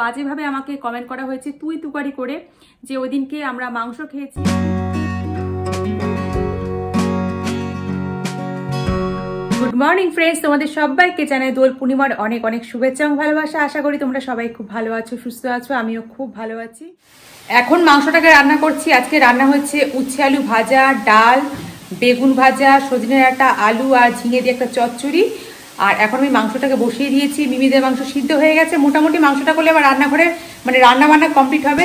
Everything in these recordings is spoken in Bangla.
বাজেভাবে আমাকে কমেন্ট করা হয়েছে তুই তুকারি করে যে ওই দিনকে আমরা মাংস খেয়েছি গুড মর্নিং ফ্রেন্ডস তোমাদের সবাইকে জানাই দোল পূর্ণিমার অনেক অনেক শুভেচ্ছা এবং ভালোবাসা আশা করি তোমরা সবাই খুব ভালো আছো সুস্থ আছো আমিও খুব ভালো আছি এখন মাংসটাকে রান্না করছি আজকে রান্না হচ্ছে উচ্ছে আলু ভাজা ডাল বেগুন ভাজা সজনে ডাঁটা আলু আর ঝিঙে দিয়ে একটা চচ্চড়ি আর এখন আমি মাংসটাকে বসিয়ে দিয়েছি মিমিদের মাংস সিদ্ধ হয়ে গেছে মোটামুটি মাংসটা করলে আবার রান্নাঘরে মানে রান্না বান্না কমপ্লিট হবে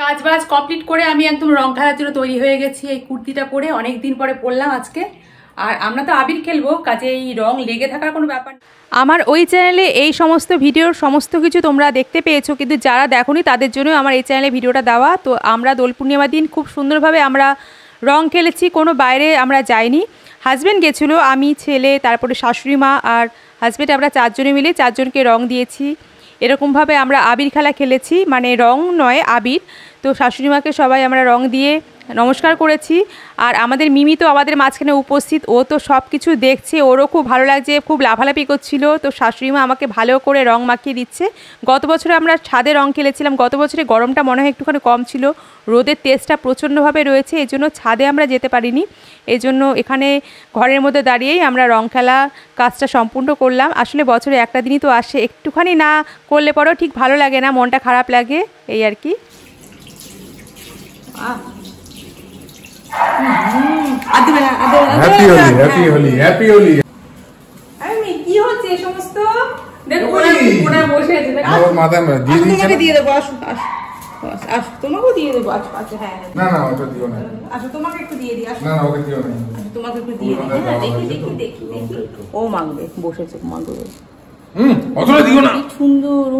কাজ বাজ কমপ্লিট করে আমি একদম রং খেলার জন্য তৈরি হয়ে গেছি এই কুর্তিটা পরে অনেক দিন পরে পরলাম আজকে আর আমরা তো আবির খেলবো কাজে এই রং লেগে থাকার কোনো ব্যাপার আমার ওই চ্যানেলে এই সমস্ত ভিডিওর সমস্ত কিছু তোমরা দেখতে পেয়েছো কিন্তু যারা দেখোনি তাদের জন্য আমার এই চ্যানেলে ভিডিওটা দেওয়া তো আমরা দোল পূর্ণিমার দিন খুব সুন্দরভাবে আমরা রং খেলেছি কোনো বাইরে আমরা যাইনি হাজব্যান্ড গেছিলো আমি ছেলে তারপরে শাশুড়ি মা আর হাজব্যান্ড আমরা চারজনে মিলে চারজনকে রং দিয়েছি এরকমভাবে আমরা আবির খেলা খেলেছি মানে রং নয় আবির তো শাশুড়ি মাকে সবাই আমরা রং দিয়ে নমস্কার করেছি আর আমাদের মিমি তো আমাদের মাঝখানে উপস্থিত ও তো সব কিছু দেখছে ওরও খুব ভালো লাগছে খুব লাভালাভি করছিল তো শাশুড়িমা আমাকে ভালো করে রং মাখিয়ে দিচ্ছে গত বছরে আমরা ছাদে রং খেলেছিলাম গত বছরে গরমটা মনে হয় একটুখানি কম ছিল রোদের তেজটা প্রচণ্ডভাবে রয়েছে এই জন্য ছাদে আমরা যেতে পারিনি এই জন্য এখানে ঘরের মধ্যে দাঁড়িয়েই আমরা রং খেলা কাজটা সম্পূর্ণ করলাম আসলে বছরে একটা দিনই তো আসে একটুখানি না করলে পরেও ঠিক ভালো লাগে না মনটা খারাপ লাগে এই আর কি তোমাকে একটু দিয়ে হ্যাঁ, দেখি দেখি দেখি দেখি ও মাগবে বসেছে মাগবে হুম অতটা সুন্দর সুন্দর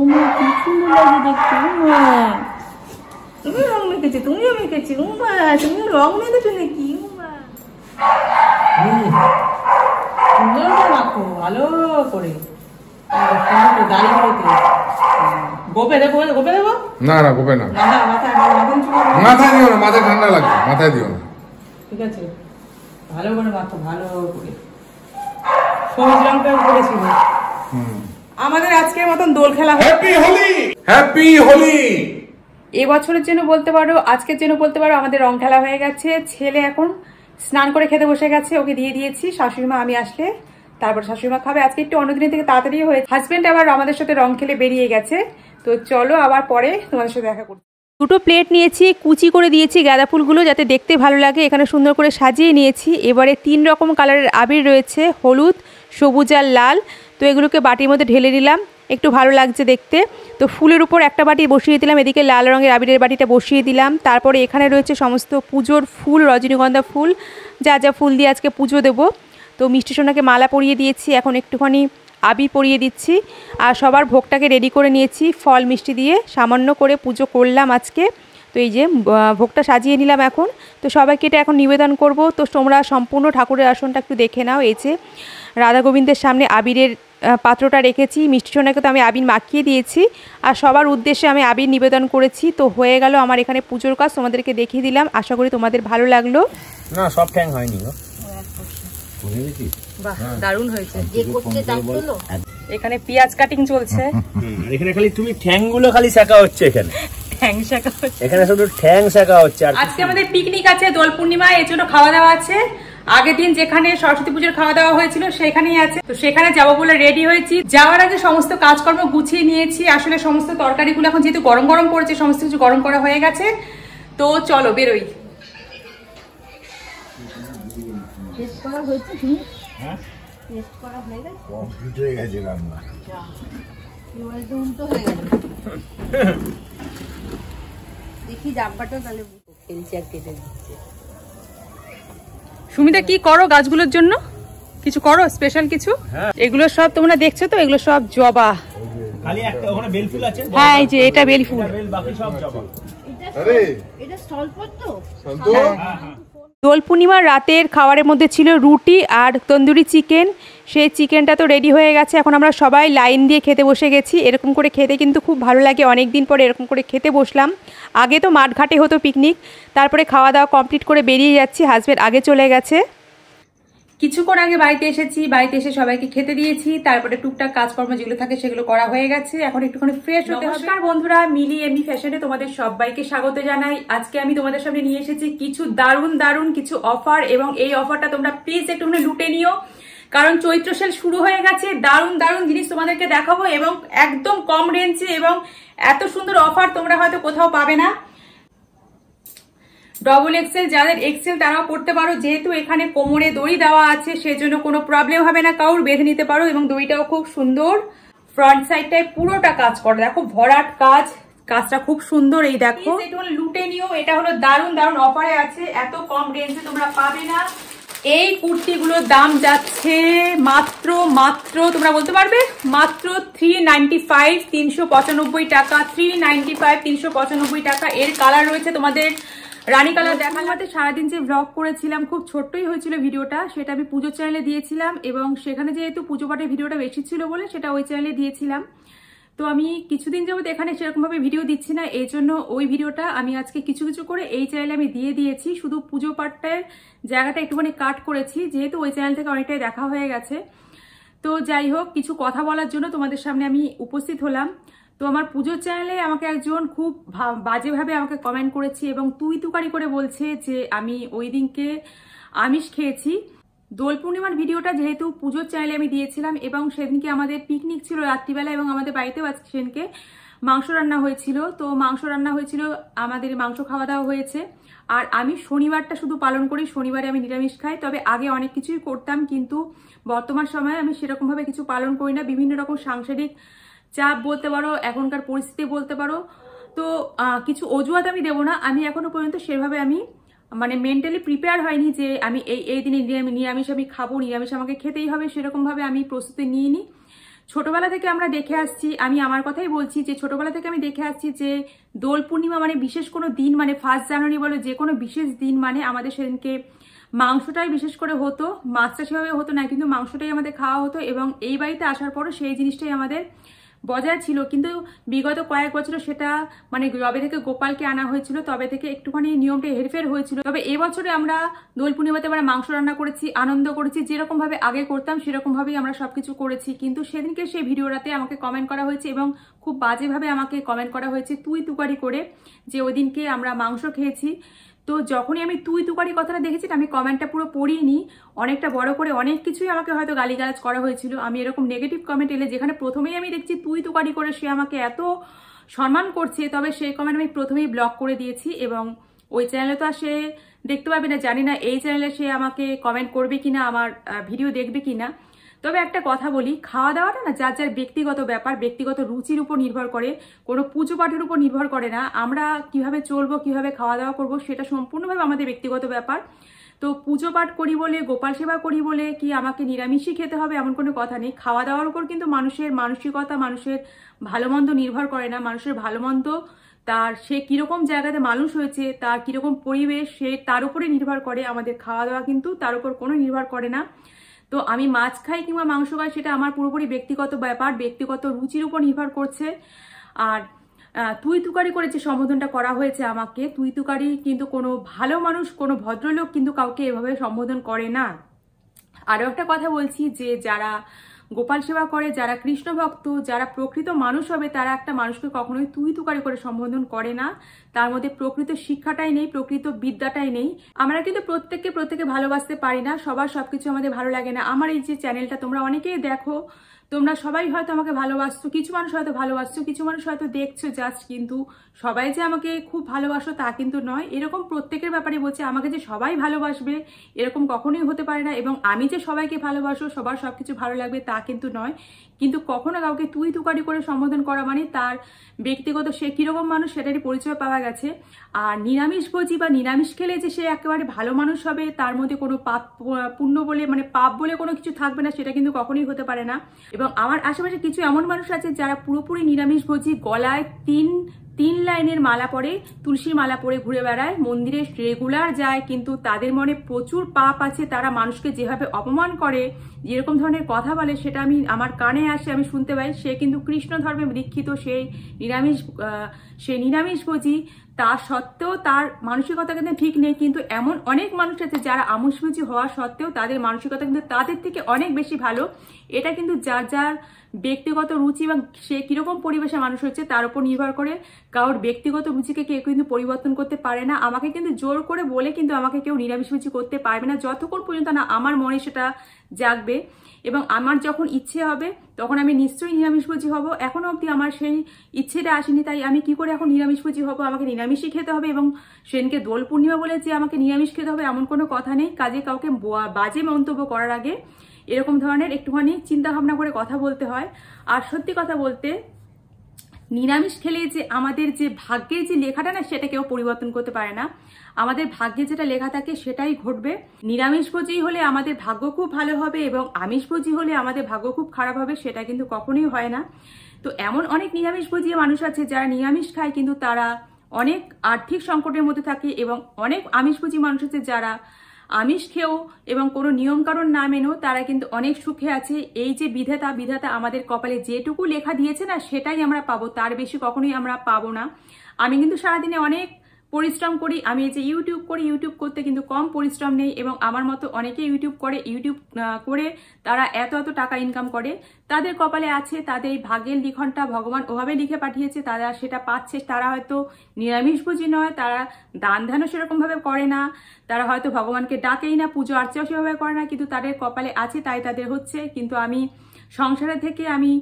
লাগে দেখতে হ্যাঁ। তুমি রং মেখেছি তুমিও মেখেছি উমা তুমি রং মেখেছো নাকি ভালো করে ঠান্ডা লাগবে মাথায় ঠিক আছে ভালো ভালো করে আমাদের আজকের মতন দোল খেলা হ্যাপি হোলি হ্যাপি হোলি এবছরের জন্য বলতে পারো আজকের জন্য বলতে পারো আমাদের রং খেলা হয়ে গেছে ছেলে এখন স্নান করে খেতে বসে গেছে ওকে দিয়ে দিয়েছি শাশুড়িমা আমি আসলে তারপর শাশুড়িমা খাবে আজকে একটু অন্যদিন থেকে তাড়াতাড়ি হয়েছে হাজব্যান্ড আবার আমাদের সাথে রং খেলে বেরিয়ে গেছে তো চলো আবার পরে তোমাদের সাথে দেখা করছি দুটো প্লেট নিয়েছি কুচি করে দিয়েছি গাঁদা ফুলগুলো যাতে দেখতে ভালো লাগে এখানে সুন্দর করে সাজিয়ে নিয়েছি এবারে তিন রকম কালারের আবির রয়েছে হলুদ সবুজ আর লাল তো এগুলোকে বাটির মধ্যে ঢেলে নিলাম একটু ভালো লাগছে দেখতে তো ফুলের উপর একটা বাটি বসিয়ে দিলাম এদিকে লাল রঙের আবিরের বাটিটা বসিয়ে দিলাম তারপরে এখানে রয়েছে সমস্ত পুজোর ফুল রজনীগন্ধা ফুল যা যা ফুল দিয়ে আজকে পুজো দেব তো মিষ্টি সোনাকে মালা পরিয়ে দিয়েছি এখন একটুখানি আবি পরিয়ে দিচ্ছি আর সবার ভোগটাকে রেডি করে নিয়েছি ফল মিষ্টি দিয়ে সামান্য করে পুজো করলাম আজকে তো এই যে ভোগটা সাজিয়ে নিলাম এখন তো সবাইকে এটা এখন নিবেদন করব তো তোমরা সম্পূর্ণ ঠাকুরের আসনটা একটু দেখে নাও এই যে রাধা গোবিন্দের সামনে আবিরের পাত্রটা রেখেছি মিষ্টি সোনাকে তো আমি আবির মাখিয়ে দিয়েছি আর সবার উদ্দেশ্যে আমি আবির নিবেদন করেছি তো হয়ে গেল আমার এখানে পুজোর কাজ তোমাদেরকে দেখিয়ে দিলাম আশা করি তোমাদের ভালো লাগলো না সব ঠ্যাং হয়নি হ্যাঁ। দারুণ হয়েছে এখানে পেঁয়াজ কাটিং চলছে এখানে খালি তুমি ঠ্যাংগুলো খালি শেখা হচ্ছে এখানে এখানে শুধু ঠ্যাং শাখা হচ্ছে আজকে আমাদের পিকনিক আছে দোল পূর্ণিমা এর জন্য খাওয়া দাওয়া আছে আগের দিন যেখানে সরস্বতী পুজোর খাওয়া দাওয়া হয়েছিল সেখানেই আছে তো সেখানে যাবো বলে রেডি হয়েছি যাওয়ার আগে সমস্ত কাজকর্ম গুছিয়ে নিয়েছি আসলে সমস্ত তরকারিগুলো এখন যেহেতু গরম গরম পড়েছে সমস্ত কিছু গরম করা হয়ে গেছে তো চলো বেরোই হ্যাঁ? হয়ে গেছে দেখি জাব্বাটা তাহলে ফেলছে কেটে দিচ্ছে সুমিতা কি করো গাছগুলোর জন্য কিছু করো স্পেশাল কিছু হ্যাঁ। এগুলো সব তোমরা দেখছো তো এগুলো সব জবা হ্যাঁ এই যে এটা বেল দোল পূর্ণিমার রাতের খাবারের মধ্যে ছিল রুটি আর তন্দুরি চিকেন সেই চিকেনটা তো রেডি হয়ে গেছে এখন আমরা সবাই লাইন দিয়ে খেতে বসে গেছি এরকম করে খেতে কিন্তু খুব ভালো লাগে অনেক দিন পরে এরকম করে খেতে বসলাম আগে তো মাঠঘাটে হতো পিকনিক তারপরে খাওয়া দাওয়া কমপ্লিট করে বেরিয়ে যাচ্ছি হাজব্যান্ড আগে চলে গেছে কিছুক্ষণ আগে বাড়িতে এসেছি বাড়িতে এসে সবাইকে খেতে দিয়েছি তারপরে টুকটাক কাজকর্ম যেগুলো থাকে সেগুলো করা হয়ে গেছে এখন একটুখানি ফ্রেশ হতে নমস্কার বন্ধুরা মিলি এমনি ফ্যাশনে তোমাদের সবাইকে স্বাগত জানাই আজকে আমি তোমাদের সামনে নিয়ে এসেছি কিছু দারুণ দারুণ কিছু অফার এবং এই অফারটা তোমরা প্লিজ একটুখানি লুটে নিও কারণ চৈত্র সেল শুরু হয়ে গেছে দারুণ দারুণ জিনিস তোমাদেরকে দেখাবো এবং একদম কম রেঞ্জে এবং এত সুন্দর অফার তোমরা হয়তো কোথাও পাবে না ডবল এক্সেল যাদের এক্সেল তারাও পড়তে পারো যেহেতু এখানে কোমরে দড়ি দেওয়া আছে সেজন্য কোনো প্রবলেম হবে না কাউর বেঁধে নিতে পারো এবং দড়িটাও খুব সুন্দর ফ্রন্ট সাইডটায় পুরোটা কাজ করো দেখো ভরাট কাজ কাজটা খুব সুন্দর এই দেখো লুটে নিও এটা হলো দারুণ দারুণ অফারে আছে এত কম রেঞ্জে তোমরা পাবে না এই কুর্তিগুলোর দাম যাচ্ছে মাত্র মাত্র তোমরা বলতে পারবে মাত্র থ্রি নাইনটি ফাইভ তিনশো পঁচানব্বই টাকা থ্রি নাইনটি ফাইভ তিনশো পঁচানব্বই টাকা এর কালার রয়েছে তোমাদের রানী কালার দেখার মধ্যে সারাদিন যে ব্লগ করেছিলাম খুব ছোট্টই হয়েছিল ভিডিওটা সেটা আমি পুজোর চ্যানেলে দিয়েছিলাম এবং সেখানে যেহেতু পুজো পাঠের ভিডিওটা বেশি ছিল বলে সেটা ওই চ্যানেলে দিয়েছিলাম তো আমি কিছুদিন যাবত এখানে সেরকমভাবে ভিডিও দিচ্ছি না এই জন্য ওই ভিডিওটা আমি আজকে কিছু কিছু করে এই চ্যানেলে আমি দিয়ে দিয়েছি শুধু পুজো পাঠটার জায়গাটা একটুখানি কাট করেছি যেহেতু ওই চ্যানেল থেকে অনেকটাই দেখা হয়ে গেছে তো যাই হোক কিছু কথা বলার জন্য তোমাদের সামনে আমি উপস্থিত হলাম তো আমার পুজোর চ্যানেলে আমাকে একজন খুব বাজেভাবে আমাকে কমেন্ট করেছি এবং তুই তুকারি করে বলছে যে আমি ওই দিনকে আমিষ খেয়েছি দোল পূর্ণিমার ভিডিওটা যেহেতু পুজোর চ্যানেলে আমি দিয়েছিলাম এবং সেদিনকে আমাদের পিকনিক ছিল রাত্রিবেলা এবং আমাদের বাড়িতেও আজকে সেদিনকে মাংস রান্না হয়েছিল তো মাংস রান্না হয়েছিল আমাদের মাংস খাওয়া দাওয়া হয়েছে আর আমি শনিবারটা শুধু পালন করি শনিবারে আমি নিরামিষ খাই তবে আগে অনেক কিছুই করতাম কিন্তু বর্তমান সময়ে আমি সেরকমভাবে কিছু পালন করি না বিভিন্ন রকম সাংসারিক চাপ বলতে পারো এখনকার পরিস্থিতি বলতে পারো তো কিছু অজুহাত আমি দেবো না আমি এখনো পর্যন্ত সেভাবে আমি মানে মেন্টালি প্রিপেয়ার হয়নি যে আমি এই এই দিনে নিরামিষ আমি খাবো নিরামিষ আমাকে খেতেই হবে সেরকমভাবে আমি প্রস্তুতি নিয়ে নিই ছোটবেলা থেকে আমরা দেখে আসছি আমি আমার কথাই বলছি যে ছোটবেলা থেকে আমি দেখে আসছি যে দোল পূর্ণিমা মানে বিশেষ কোনো দিন মানে ফার্স্ট জানুয়ারি বলো যে কোনো বিশেষ দিন মানে আমাদের সেদিনকে মাংসটাই বিশেষ করে হতো মাছটা সেভাবে হতো না কিন্তু মাংসটাই আমাদের খাওয়া হতো এবং এই বাড়িতে আসার পরও সেই জিনিসটাই আমাদের বজায় ছিল কিন্তু বিগত কয়েক বছর সেটা মানে যবে থেকে গোপালকে আনা হয়েছিল তবে থেকে একটুখানি নিয়মটা হেরফের হয়েছিল তবে এবছরে আমরা দোল পূর্ণিমাতে আমরা মাংস রান্না করেছি আনন্দ করেছি যেরকম ভাবে আগে করতাম সেরকম ভাবেই আমরা সবকিছু করেছি কিন্তু সেদিনকে সেই ভিডিওটাতে আমাকে কমেন্ট করা হয়েছে এবং খুব বাজেভাবে আমাকে কমেন্ট করা হয়েছে তুই তুকারি করে যে ওই দিনকে আমরা মাংস খেয়েছি তো যখনই আমি তুই তুকারি কথাটা দেখেছি আমি কমেন্টটা পুরো পড়িনি অনেকটা বড় করে অনেক কিছুই আমাকে হয়তো গালিগালাজ করা হয়েছিল আমি এরকম নেগেটিভ কমেন্ট এলে যেখানে প্রথমেই আমি দেখছি তুই তুকারি করে সে আমাকে এত সম্মান করছে তবে সেই কমেন্ট আমি প্রথমেই ব্লক করে দিয়েছি এবং ওই চ্যানেলে তো আর সে দেখতে পাবে না জানি না এই চ্যানেলে সে আমাকে কমেন্ট করবে কিনা আমার ভিডিও দেখবে কিনা তবে একটা কথা বলি খাওয়া দাওয়াটা না যার যার ব্যক্তিগত ব্যাপার ব্যক্তিগত রুচির উপর নির্ভর করে কোনো পুজো পাঠের উপর নির্ভর করে না আমরা কিভাবে চলবো কিভাবে খাওয়া দাওয়া করবো সেটা সম্পূর্ণভাবে আমাদের ব্যক্তিগত ব্যাপার তো পুজো পাঠ করি বলে গোপাল সেবা করি বলে কি আমাকে নিরামিষই খেতে হবে এমন কোনো কথা নেই খাওয়া দাওয়ার উপর কিন্তু মানুষের মানসিকতা মানুষের ভালো মন্দ নির্ভর করে না মানুষের ভালো মন্দ তার সে কীরকম জায়গাতে মানুষ হয়েছে তার কীরকম পরিবেশ সে তার উপরে নির্ভর করে আমাদের খাওয়া দাওয়া কিন্তু তার উপর কোনো নির্ভর করে না তো আমি মাছ খাই কিংবা মাংস খাই সেটা আমার পুরোপুরি ব্যক্তিগত ব্যাপার ব্যক্তিগত রুচির উপর নির্ভর করছে আর তুই তুকারি করে যে সম্বোধনটা করা হয়েছে আমাকে তুই তুকারি কিন্তু কোনো ভালো মানুষ কোনো ভদ্রলোক কিন্তু কাউকে এভাবে সম্বোধন করে না আরও একটা কথা বলছি যে যারা গোপাল সেবা করে যারা কৃষ্ণ ভক্ত যারা প্রকৃত মানুষ হবে তারা একটা মানুষকে কখনোই তুই তুকারি করে সম্বোধন করে না তার মধ্যে প্রকৃত শিক্ষাটাই নেই প্রকৃত বিদ্যাটাই নেই আমরা কিন্তু প্রত্যেককে প্রত্যেকে ভালোবাসতে পারি না সবার সবকিছু আমাদের ভালো লাগে না আমার এই যে চ্যানেলটা তোমরা অনেকেই দেখো তোমরা সবাই হয়তো আমাকে ভালোবাসছো কিছু মানুষ হয়তো ভালোবাসছো কিছু মানুষ হয়তো দেখছো জাস্ট কিন্তু সবাই যে আমাকে খুব ভালোবাসো তা কিন্তু নয় এরকম প্রত্যেকের ব্যাপারে বলছে আমাকে যে সবাই ভালোবাসবে এরকম কখনোই হতে পারে না এবং আমি যে সবাইকে ভালোবাসো সবার সব কিছু ভালো লাগবে তা কিন্তু নয় কিন্তু কখনো কাউকে তুই তুকারি করে সম্বোধন করা মানে তার ব্যক্তিগত সে কীরকম মানুষ সেটারই পরিচয় পাওয়া গেছে আর নিরামিষ ভোজি বা নিরামিষ খেলে যে সে একেবারে ভালো মানুষ হবে তার মধ্যে কোনো পাপ পুণ্য বলে মানে পাপ বলে কোনো কিছু থাকবে না সেটা কিন্তু কখনোই হতে পারে না এবং আমার আশেপাশে কিছু এমন মানুষ আছে যারা পুরোপুরি নিরামিষ ভোজি গলায় তিন তিন লাইনের মালা পরে তুলসীর মালা পরে ঘুরে বেড়ায় মন্দিরে রেগুলার যায় কিন্তু তাদের মনে প্রচুর পাপ আছে তারা মানুষকে যেভাবে অপমান করে যেরকম ধরনের কথা বলে সেটা আমি আমার কানে আসে আমি শুনতে পাই সে কিন্তু কৃষ্ণ ধর্মে দীক্ষিত সে নিরামিষ সে নিরামিষভোজী তা সত্ত্বেও তার মানসিকতা কিন্তু ঠিক নেই কিন্তু এমন অনেক মানুষ আছে যারা আমিষভোজী হওয়া সত্ত্বেও তাদের মানসিকতা কিন্তু তাদের থেকে অনেক বেশি ভালো এটা কিন্তু যার যার ব্যক্তিগত রুচি বা সে কীরকম পরিবেশে মানুষ হচ্ছে তার উপর নির্ভর করে কারোর ব্যক্তিগত রুচিকে কেউ কিন্তু পরিবর্তন করতে পারে না আমাকে কিন্তু জোর করে বলে কিন্তু আমাকে কেউ রুচি করতে পারবে না যতক্ষণ পর্যন্ত না আমার মনে সেটা জাগবে এবং আমার যখন ইচ্ছে হবে তখন আমি নিশ্চয়ই নিরামিষভোজী হব এখনও অবধি আমার সেই ইচ্ছেটা আসেনি তাই আমি কি করে এখন নিরামিষভোজী হব আমাকে নিরামিষই খেতে হবে এবং সেনকে দোল পূর্ণিমা বলে যে আমাকে নিরামিষ খেতে হবে এমন কোনো কথা নেই কাজে কাউকে বাজে মন্তব্য করার আগে এরকম ধরনের একটুখানি চিন্তা ভাবনা করে কথা বলতে হয় আর সত্যি কথা বলতে নিরামিষ খেলে যে আমাদের যে ভাগ্যের যে লেখাটা না সেটা কেউ পরিবর্তন করতে পারে না আমাদের ভাগ্যে যেটা লেখা থাকে সেটাই ঘটবে নিরামিষভোজী হলে আমাদের ভাগ্য খুব ভালো হবে এবং আমিষভোজী হলে আমাদের ভাগ্য খুব খারাপ হবে সেটা কিন্তু কখনোই হয় না তো এমন অনেক নিরামিষভোজী মানুষ আছে যারা নিরামিষ খায় কিন্তু তারা অনেক আর্থিক সংকটের মধ্যে থাকে এবং অনেক আমিষভোজী মানুষ আছে যারা আমিষ খেয়েও এবং কোনো নিয়মকানুন না মেনেও তারা কিন্তু অনেক সুখে আছে এই যে বিধাতা বিধাতা আমাদের কপালে যেটুকু লেখা দিয়েছে না সেটাই আমরা পাবো তার বেশি কখনোই আমরা পাবো না আমি কিন্তু সারাদিনে অনেক পরিশ্রম করি আমি এই যে ইউটিউব করি ইউটিউব করতে কিন্তু কম পরিশ্রম নেই এবং আমার মতো অনেকে ইউটিউব করে ইউটিউব করে তারা এত এত টাকা ইনকাম করে তাদের কপালে আছে তাদের ভাগ্যের লিখনটা ভগবান ওভাবে লিখে পাঠিয়েছে তারা সেটা পাচ্ছে তারা হয়তো নিরামিষভোজী নয় তারা দান ধ্যানও সেরকমভাবে করে না তারা হয়তো ভগবানকে ডাকেই না পুজো আর্চাও সেভাবে করে না কিন্তু তাদের কপালে আছে তাই তাদের হচ্ছে কিন্তু আমি সংসারে থেকে আমি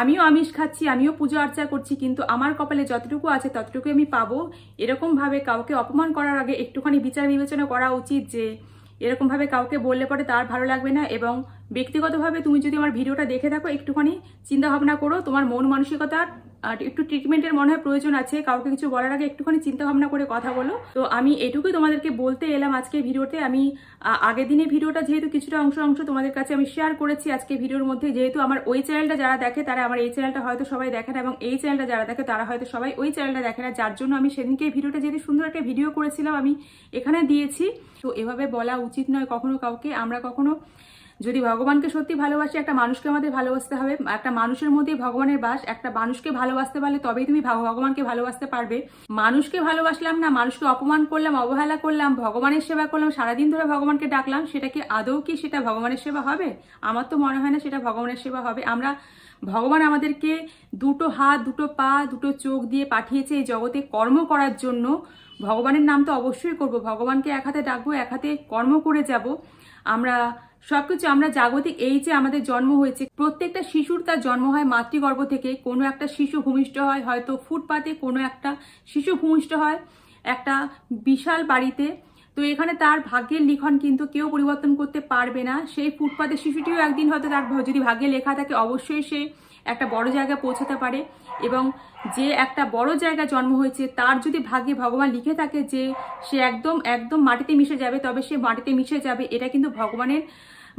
আমিও আমিষ খাচ্ছি আমিও পুজো আর্চা করছি কিন্তু আমার কপালে যতটুকু আছে ততটুকু আমি পাবো এরকমভাবে কাউকে অপমান করার আগে একটুখানি বিচার বিবেচনা করা উচিত যে এরকমভাবে কাউকে বললে পরে তার ভালো লাগবে না এবং ব্যক্তিগতভাবে তুমি যদি আমার ভিডিওটা দেখে থাকো একটুখানি চিন্তা ভাবনা করো তোমার মন মানসিকতার একটু ট্রিটমেন্টের মনে হয় প্রয়োজন আছে কাউকে কিছু বলার আগে একটুখানি চিন্তা ভাবনা করে কথা বলো তো আমি এটুকুই তোমাদেরকে বলতে এলাম আজকে ভিডিওতে আমি আগের দিনে ভিডিওটা যেহেতু কিছুটা অংশ অংশ তোমাদের কাছে আমি শেয়ার করেছি আজকে ভিডিওর মধ্যে যেহেতু আমার ওই চ্যানেলটা যারা দেখে তারা আমার এই চ্যানেলটা হয়তো সবাই দেখে না এবং এই চ্যানেলটা যারা দেখে তারা হয়তো সবাই ওই চ্যানেলটা দেখে না যার জন্য আমি সেদিনকে ভিডিওটা যেহেতু সুন্দর একটা ভিডিও করেছিলাম আমি এখানে দিয়েছি তো এভাবে বলা উচিত নয় কখনো কাউকে আমরা কখনো যদি ভগবানকে সত্যি ভালোবাসি একটা মানুষকে আমাদের ভালোবাসতে হবে একটা মানুষের মধ্যে ভগবানের বাস একটা মানুষকে ভালোবাসতে পারলে তবেই তুমি ভগবানকে ভালোবাসতে পারবে মানুষকে ভালোবাসলাম না মানুষকে অপমান করলাম অবহেলা করলাম ভগবানের সেবা করলাম সারাদিন ধরে ভগবানকে ডাকলাম সেটা কি আদৌ কি সেটা ভগবানের সেবা হবে আমার তো মনে হয় না সেটা ভগবানের সেবা হবে আমরা ভগবান আমাদেরকে দুটো হাত দুটো পা দুটো চোখ দিয়ে পাঠিয়েছে এই জগতে কর্ম করার জন্য ভগবানের নাম তো অবশ্যই করব ভগবানকে এক হাতে ডাকবো এক হাতে কর্ম করে যাব আমরা সবকিছু আমরা জাগতিক এই যে আমাদের জন্ম হয়েছে প্রত্যেকটা শিশুর তার জন্ম হয় মাতৃগর্ভ থেকে কোনো একটা শিশু ভূমিষ্ঠ হয় হয়তো ফুটপাতে কোনো একটা শিশু ভূমিষ্ঠ হয় একটা বিশাল বাড়িতে তো এখানে তার ভাগ্যের লিখন কিন্তু কেউ পরিবর্তন করতে পারবে না সেই ফুটপাতে শিশুটিও একদিন হয়তো তার যদি ভাগ্যে লেখা থাকে অবশ্যই সে একটা বড় জায়গায় পৌঁছাতে পারে এবং যে একটা বড় জায়গায় জন্ম হয়েছে তার যদি ভাগ্যে ভগবান লিখে থাকে যে সে একদম একদম মাটিতে মিশে যাবে তবে সে মাটিতে মিশে যাবে এটা কিন্তু ভগবানের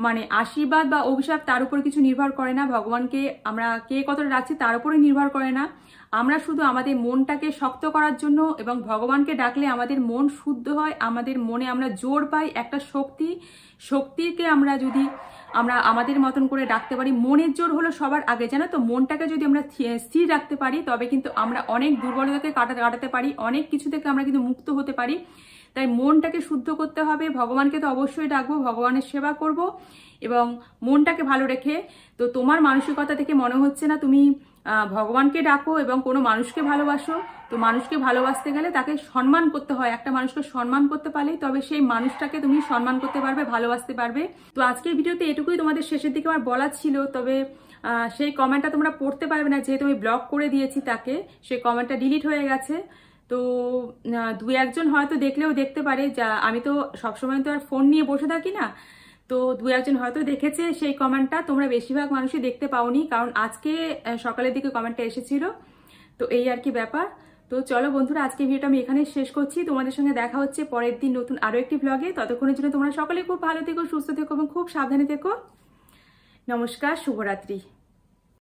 মানে আশীর্বাদ বা অভিশাপ তার উপর কিছু নির্ভর করে না ভগবানকে আমরা কে কতটা ডাকছি তার উপরে নির্ভর করে না আমরা শুধু আমাদের মনটাকে শক্ত করার জন্য এবং ভগবানকে ডাকলে আমাদের মন শুদ্ধ হয় আমাদের মনে আমরা জোর পাই একটা শক্তি শক্তিকে আমরা যদি আমরা আমাদের মতন করে রাখতে পারি মনের জোর হলো সবার আগে জানো তো মনটাকে যদি আমরা স্থির রাখতে পারি তবে কিন্তু আমরা অনেক দুর্বলতাকে কাটা কাটাতে পারি অনেক কিছু থেকে আমরা কিন্তু মুক্ত হতে পারি তাই মনটাকে শুদ্ধ করতে হবে ভগবানকে তো অবশ্যই ডাকবো ভগবানের সেবা করব এবং মনটাকে ভালো রেখে তো তোমার মানসিকতা থেকে মনে হচ্ছে না তুমি ভগবানকে ডাকো এবং কোনো মানুষকে ভালোবাসো তো মানুষকে ভালোবাসতে গেলে তাকে সম্মান করতে হয় একটা মানুষকে সম্মান করতে পারলেই তবে সেই মানুষটাকে তুমি সম্মান করতে পারবে ভালোবাসতে পারবে তো আজকের ভিডিওতে এটুকুই তোমাদের শেষের দিকে আমার বলা ছিল তবে সেই কমেন্টটা তোমরা পড়তে পারবে না যেহেতু আমি ব্লক করে দিয়েছি তাকে সেই কমেন্টটা ডিলিট হয়ে গেছে তো দু একজন হয়তো দেখলেও দেখতে পারে যা আমি তো সবসময় তো আর ফোন নিয়ে বসে থাকি না তো দু একজন হয়তো দেখেছে সেই কমেন্টটা তোমরা বেশিরভাগ মানুষই দেখতে পাওনি কারণ আজকে সকালের দিকে কমেন্টটা এসেছিল তো এই আর কি ব্যাপার তো চলো বন্ধুরা আজকে ভিডিওটা আমি এখানে শেষ করছি তোমাদের সঙ্গে দেখা হচ্ছে পরের দিন নতুন আরও একটি ব্লগে ততক্ষণের জন্য তোমরা সকলে খুব ভালো থেকো সুস্থ থেকো এবং খুব সাবধানে থেকো নমস্কার শুভরাত্রি